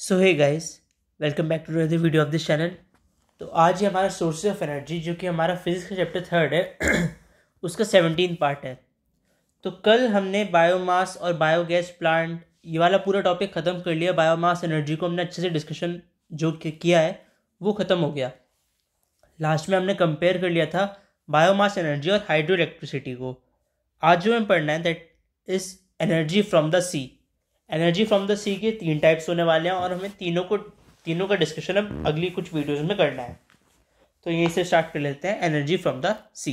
सो है guys welcome back to the video of this channel तो आज ये हमारा सोर्सेज ऑफ एनर्जी जो कि हमारा फिजिक्स का चैप्टर थर्ड है उसका सेवनटीन पार्ट है तो कल हमने बायोमास और बायोगैस प्लांट ये वाला पूरा टॉपिक ख़त्म कर लिया बायोमास एनर्जी को हमने अच्छे से डिस्कशन जो किया है वो ख़त्म हो गया लास्ट में हमने कंपेयर कर लिया था बायोमास एनर्जी और हाइड्रो इलेक्ट्रिसिटी को आज जो हमें पढ़ना है that is energy from the sea energy from the sea के तीन टाइप्स होने वाले हैं और हमें तीनों को तीनों का डिस्कशन अब अगली कुछ वीडियोज में करना है तो यहीं से स्टार्ट कर लेते हैं एनर्जी फ्रॉम द सी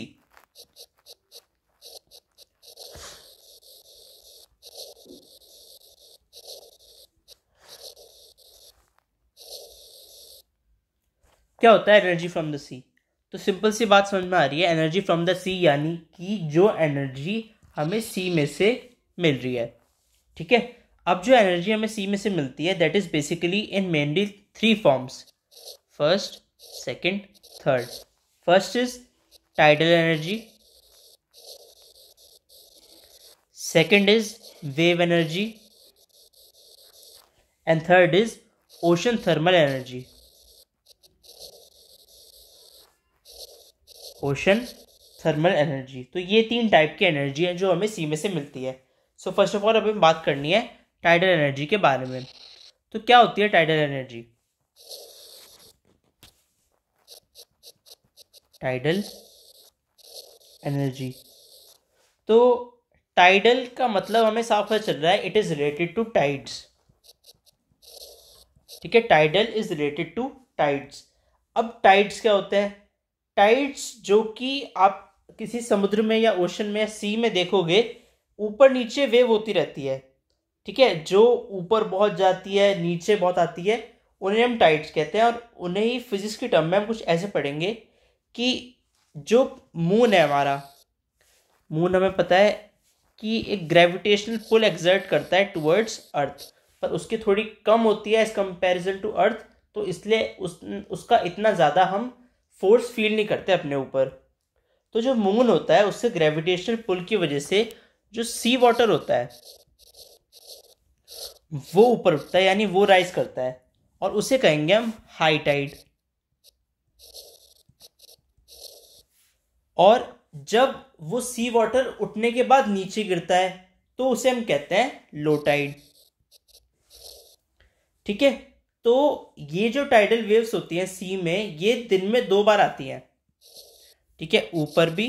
क्या होता है एनर्जी फ्रॉम द सी तो सिंपल सी बात समझ में आ रही है एनर्जी फ्रॉम द सी यानी कि जो एनर्जी हमें सी में से मिल रही है ठीक है अब जो एनर्जी हमें सी में से मिलती है that is basically in mainly three forms first second third first is tidal energy second is wave energy and third is ocean thermal energy ocean thermal energy तो ये तीन टाइप की एनर्जी है जो हमें सी में से मिलती है सो फर्स्ट ऑफ ऑल अभी हमें बात करनी है टाइडल एनर्जी के बारे में तो क्या होती है टाइडल एनर्जी टाइडल एनर्जी तो टाइडल का मतलब हमें साफ पता चल रहा है it is related to tides ठीक है tidal is related to tides अब टाइड्स क्या होते हैं टाइड्स जो कि आप किसी समुद्र में या ओशन में या सी में देखोगे ऊपर नीचे वेव होती रहती है ठीक है जो ऊपर बहुत जाती है नीचे बहुत आती है उन्हें हम टाइट्स कहते हैं और उन्हें ही फिजिक्स की टर्म में हम कुछ ऐसे पढ़ेंगे कि जो मून है हमारा मून हमें पता है कि एक ग्रेविटेशनल पुल एग्जर्ट करता है टुवर्ड्स अर्थ पर उसकी थोड़ी कम होती है एज कंपेरिजन टू अर्थ तो इसलिए उस उसका इतना ज़्यादा हम फोर्स फील नहीं करते अपने ऊपर तो जो मून होता है उससे ग्रेविटेशनल पुल की वजह से जो सी वाटर होता है वो ऊपर उठता है यानी वो राइज करता है और उसे कहेंगे हम हाई टाइड और जब वो सी वाटर उठने के बाद नीचे गिरता है तो उसे हम कहते हैं लो टाइड ठीक है तो ये जो टाइडल वेव्स होती हैं सी में ये दिन में दो बार आती हैं ठीक है ऊपर भी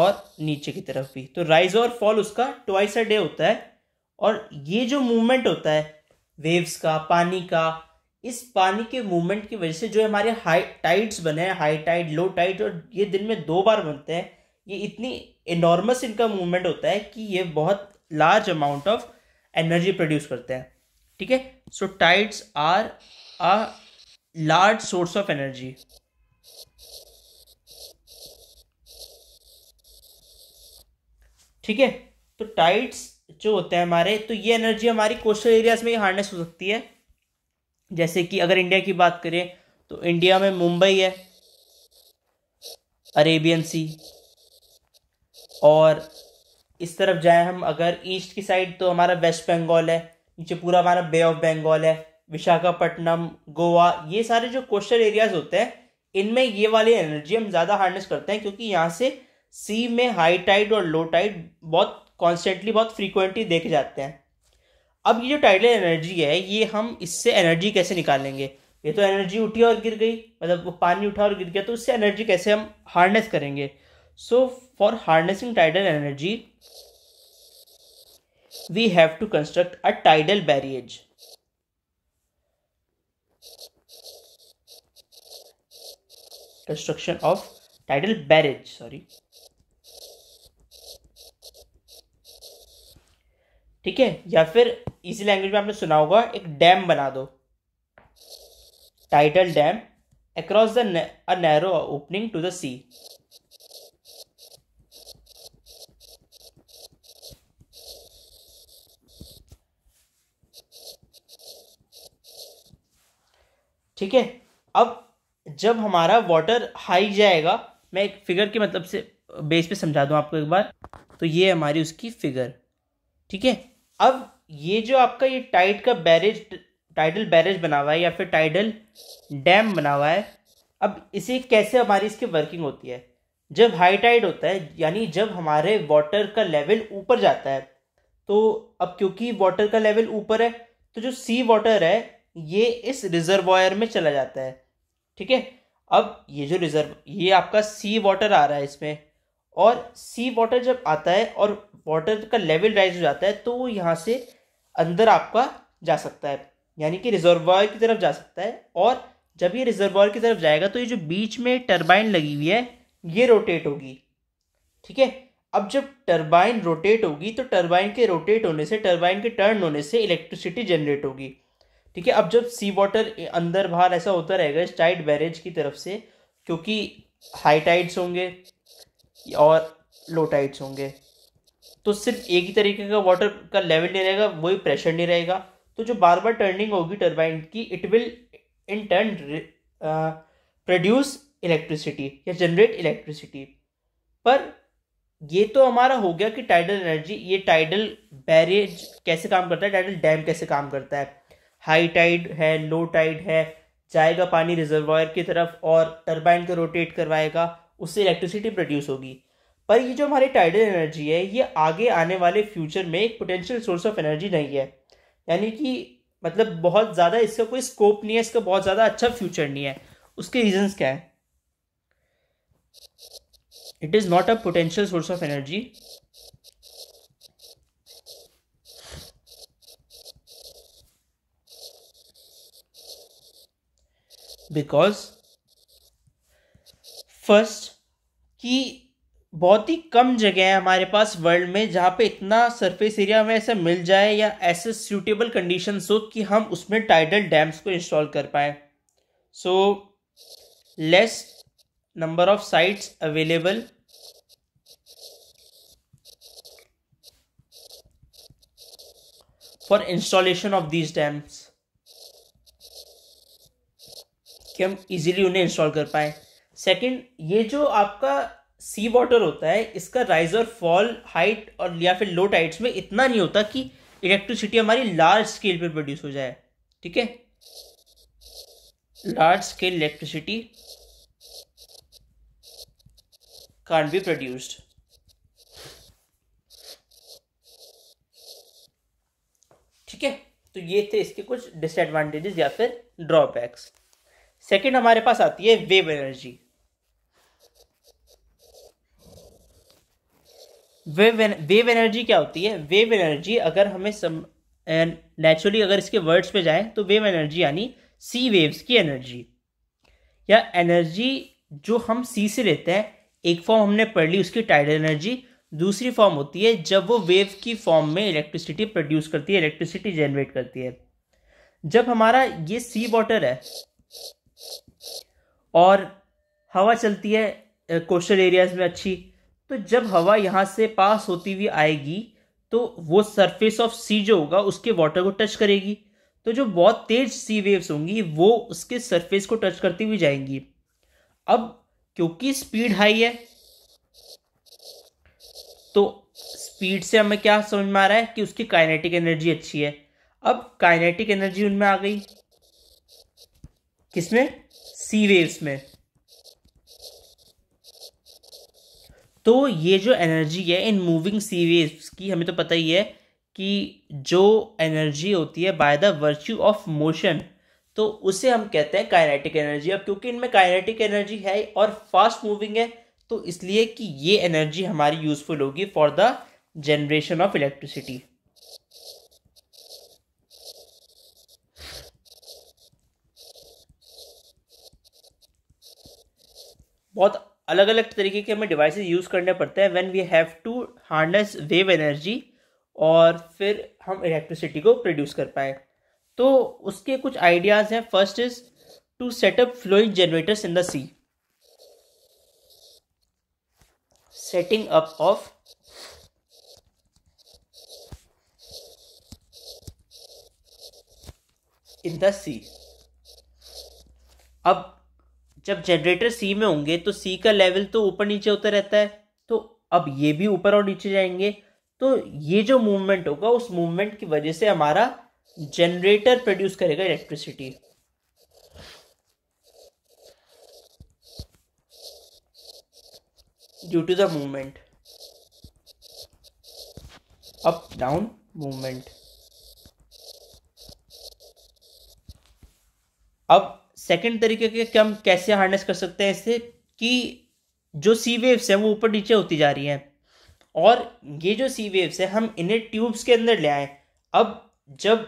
और नीचे की तरफ भी तो राइज और फॉल उसका ट्वाइस अ डे होता है और ये जो मूवमेंट होता है वेव्स का पानी का इस पानी के मूवमेंट की वजह से जो हमारे हाई टाइड्स बने हैं हाई टाइड लो टाइड और ये दिन में दो बार बनते हैं ये इतनी इनॉर्मस इनका मूवमेंट होता है कि ये बहुत large amount of energy produce करते हैं ठीक है so tides are a large source of energy ठीक है तो टाइड्स जो होते हैं हमारे तो ये एनर्जी हमारी कोस्टल एरियाज में ही हार्नेस हो सकती है जैसे कि अगर इंडिया की बात करें तो इंडिया में मुंबई है अरेबियन सी और इस तरफ जाएं हम अगर ईस्ट की साइड तो हमारा वेस्ट बंगाल है नीचे पूरा हमारा बे ऑफ बंगाल है विशाखापट्टनम गोवा ये सारे जो कोस्टल एरियाज होते हैं इनमें ये वाली एनर्जी हम ज़्यादा हार्नेस करते हैं क्योंकि यहाँ से सी में हाई टाइड और लो टाइड बहुत कॉन्स्टेंटली बहुत फ्रीक्वेंटली देखे जाते हैं अब ये जो टाइडल एनर्जी है ये हम इससे एनर्जी कैसे निकालेंगे ये तो एनर्जी उठी और गिर गई मतलब वो पानी उठा और गिर गया तो उससे एनर्जी कैसे हम हार्नेस करेंगे so for harnessing tidal energy we have to construct a tidal barrage construction of tidal barrage sorry ठीक है या फिर इसी लैंग्वेज में आपने सुना होगा एक डैम बना दो tidal dam across the narrow opening to the sea ठीक है अब जब हमारा वाटर हाई जाएगा मैं एक फिगर के मतलब से बेस पे समझा दूं आपको एक बार तो ये हमारी उसकी फिगर ठीक है अब ये जो आपका ये टाइड का बैरेज टाइडल बैरेज बना हुआ है या फिर टाइडल डैम बना हुआ है अब इसे कैसे हमारी इसकी वर्किंग होती है जब हाई टाइड होता है यानी जब हमारे वाटर का लेवल ऊपर जाता है तो अब क्योंकि वाटर का लेवल ऊपर है तो जो सी वाटर है ये इस रिजर्वायर में चला जाता है ठीक है अब ये जो रिजर्व ये आपका सी वाटर आ रहा है इसमें और सी वाटर जब आता है और वाटर का लेवल राइज हो जाता है तो वो यहाँ से अंदर आपका जा सकता है यानी कि रिजर्वायर की तरफ जा सकता है और जब ये रिजर्वायर की तरफ जाएगा तो ये जो बीच में टर्बाइन लगी हुई है ये रोटेट होगी ठीक है अब जब टर्बाइन रोटेट होगी तो टर्बाइन के रोटेट होने से टर्बाइन के टर्न होने से इलेक्ट्रिसिटी जनरेट होगी ठीक है अब जब सी वाटर अंदर बाहर ऐसा होता रहेगा इस टाइड बैरेज की तरफ से क्योंकि हाई टाइड्स होंगे और लो टाइड्स होंगे तो सिर्फ एक ही तरीके का वाटर का लेवल नहीं रहेगा वही प्रेशर नहीं रहेगा तो जो बार बार टर्निंग होगी टर्बाइन की it will in turn produce electricity या जनरेट इलेक्ट्रिसिटी पर ये तो हमारा हो गया कि टाइडल एनर्जी ये टाइडल बैरियज कैसे काम करता है टाइडल डैम कैसे काम करता है हाई टाइड है लो टाइड है जाएगा पानी रिजर्वायर की तरफ और टर्बाइन को रोटेट करवाएगा उससे इलेक्ट्रिसिटी प्रोड्यूस होगी पर ये जो हमारी टाइडल एनर्जी है ये आगे आने वाले फ्यूचर में एक पोटेंशियल सोर्स ऑफ एनर्जी नहीं है यानी कि मतलब बहुत ज़्यादा इसका कोई स्कोप नहीं है इसका बहुत ज़्यादा अच्छा फ्यूचर नहीं है उसके रीजंस क्या है it is not a potential source of energy because first कि बहुत ही कम जगह है हमारे पास वर्ल्ड में जहाँ पे इतना सरफेस एरिया में ऐसा मिल जाए या ऐसे सूटेबल कंडीशन हो कि हम उसमें टाइडल डैम्स को इंस्टॉल कर पाए so less number of sites available for installation of these dams कि हम इजीली उन्हें इंस्टॉल कर पाएँ सेकंड ये जो आपका सी वाटर होता है इसका राइज और फॉल हाइट और या फिर लो टाइट्स में इतना नहीं होता कि इलेक्ट्रिसिटी हमारी लार्ज स्केल पे प्रोड्यूस हो जाए ठीक है large scale electricity can be produced ठीक है तो ये थे इसके कुछ डिसएडवांटेजेस या फिर ड्रॉबैक्स सेकेंड हमारे पास आती है wave energy wave wave energy क्या होती है वेव एनर्जी अगर हमें सम नेचुरली अगर इसके वर्ड्स पे जाए तो वेव एनर्जी यानी सी वेव्स की एनर्जी या एनर्जी जो हम सी से लेते हैं एक फॉर्म हमने पढ़ ली उसकी टाइडल एनर्जी दूसरी फॉर्म होती है जब वो वेव की फॉर्म में इलेक्ट्रिसिटी प्रोड्यूस करती है इलेक्ट्रिसिटी जनरेट करती है जब हमारा ये सी वाटर है और हवा चलती है कोस्टल एरियाज में अच्छी तो जब हवा यहाँ से पास होती हुई आएगी तो वो सरफेस ऑफ सी जो होगा उसके वाटर को टच करेगी तो जो बहुत तेज सी वेव्स होंगी वो उसके सरफेस को टच करती हुई जाएंगी अब क्योंकि स्पीड हाई है तो स्पीड से हमें क्या समझ में आ रहा है कि उसकी काइनेटिक एनर्जी अच्छी है अब काइनेटिक एनर्जी उनमें आ गई किसमें सी वेव्स में तो ये जो एनर्जी है इन मूविंग वेव्स की हमें तो पता ही है कि जो एनर्जी होती है by the virtue of motion तो उसे हम कहते हैं काइनेटिक एनर्जी अब क्योंकि इनमें काइनेटिक एनर्जी है और फास्ट मूविंग है तो इसलिए कि ये एनर्जी हमारी यूजफुल होगी for the generation of electricity बहुत अलग अलग तरीके के हमें डिवाइसेस यूज़ करने पड़ते हैं when we have to harness wave energy और फिर हम इलेक्ट्रिसिटी को प्रोड्यूस कर पाए तो उसके कुछ आइडियाज़ हैं first is to set up floating generators in the sea setting up of in the sea अब जब जनरेटर सी में होंगे तो सी का लेवल तो ऊपर नीचे होता रहता है तो अब ये भी ऊपर और नीचे जाएंगे तो ये जो मूवमेंट होगा उस मूवमेंट की वजह से हमारा जनरेटर प्रोड्यूस करेगा electricity due to the movement up down movement अब सेकेंड तरीके के क्या हम कैसे हार्नेस कर सकते हैं इससे कि जो सी वेव्स हैं वो ऊपर नीचे होती जा रही हैं और ये जो सी वेव्स है हम इन्हें ट्यूब्स के अंदर ले आए अब जब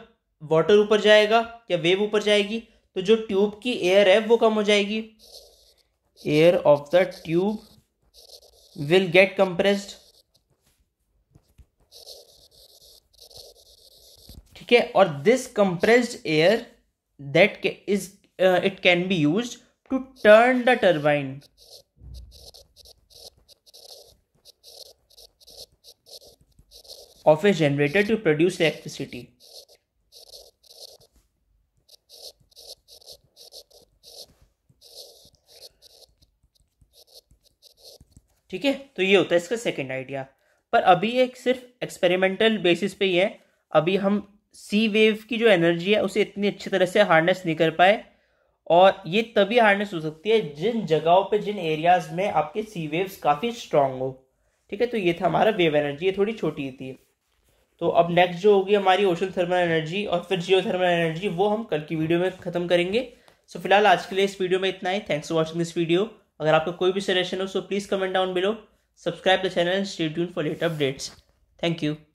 वाटर ऊपर जाएगा या वेव ऊपर जाएगी तो जो ट्यूब की एयर है वो कम हो जाएगी air of the tube will get compressed ठीक है और this compressed air that is uh, it can be used to turn the turbine of a generator to produce electricity. ठीक है तो ये होता है इसका सेकंड आइडिया पर अभी एक सिर्फ एक्सपेरिमेंटल बेसिस पे ही है अभी हम सी वेव की जो एनर्जी है उसे इतनी अच्छी तरह से हार्नेस नहीं कर पाए और ये तभी हार्डनेस हो सकती है जिन जगहों पे जिन एरियाज में आपके सी वेव्स काफ़ी स्ट्रांग हो ठीक है तो ये था हमारा वेव एनर्जी ये थोड़ी छोटी थी तो अब नेक्स्ट जो होगी हमारी ओशन थर्मल एनर्जी और फिर जियो थर्मल एनर्जी वो हम कल की वीडियो में ख़त्म करेंगे सो फिलहाल आज के लिए इस वीडियो में इतना ही thanks for watching this video अगर आपका कोई भी सजेशन हो so please comment down below subscribe the channel and stay tune for late updates thank you